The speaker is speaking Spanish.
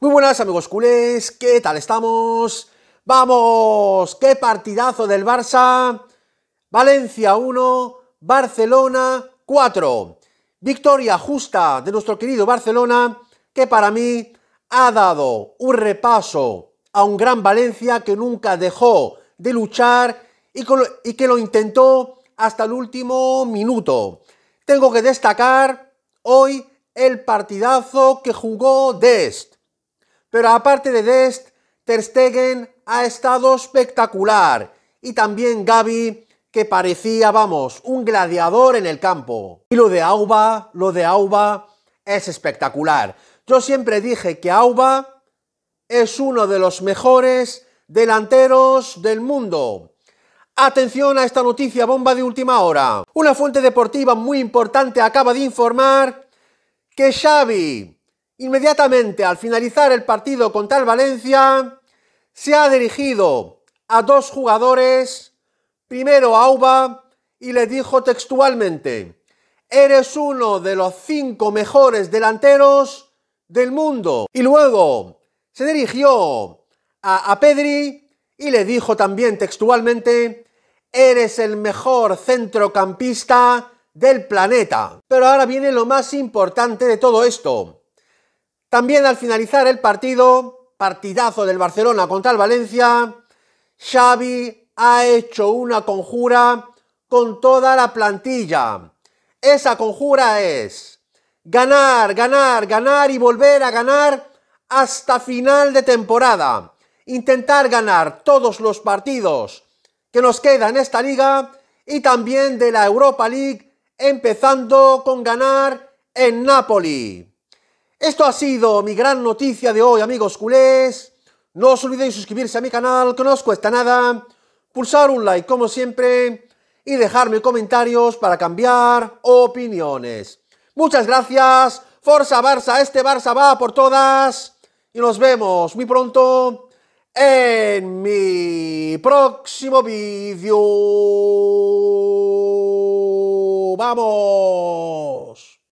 Muy buenas amigos culés, ¿qué tal estamos? ¡Vamos! ¡Qué partidazo del Barça! Valencia 1, Barcelona 4. Victoria justa de nuestro querido Barcelona, que para mí ha dado un repaso a un gran Valencia que nunca dejó de luchar y, que lo intentó hasta el último minuto. Tengo que destacar hoy el partidazo que jugó Dest pero aparte de Dest, Ter Stegen ha estado espectacular. Y también Gaby, que parecía, vamos, un gladiador en el campo. Y lo de Auba, lo de Auba es espectacular. Yo siempre dije que Auba es uno de los mejores delanteros del mundo. Atención a esta noticia bomba de última hora. Una fuente deportiva muy importante acaba de informar que Xavi Inmediatamente al finalizar el partido contra tal Valencia, se ha dirigido a dos jugadores, primero a Uba y le dijo textualmente, eres uno de los cinco mejores delanteros del mundo. Y luego se dirigió a Pedri y le dijo también textualmente, eres el mejor centrocampista del planeta. Pero ahora viene lo más importante de todo esto. También al finalizar el partido, partidazo del Barcelona contra el Valencia, Xavi ha hecho una conjura con toda la plantilla. Esa conjura es ganar, ganar, ganar y volver a ganar hasta final de temporada. Intentar ganar todos los partidos que nos queda en esta liga y también de la Europa League, empezando con ganar en Napoli. Esto ha sido mi gran noticia de hoy, amigos culés. No os olvidéis suscribirse a mi canal, que no os cuesta nada. Pulsar un like, como siempre. Y dejarme comentarios para cambiar opiniones. Muchas gracias. Forza Barça, este Barça va por todas. Y nos vemos muy pronto en mi próximo vídeo. ¡Vamos!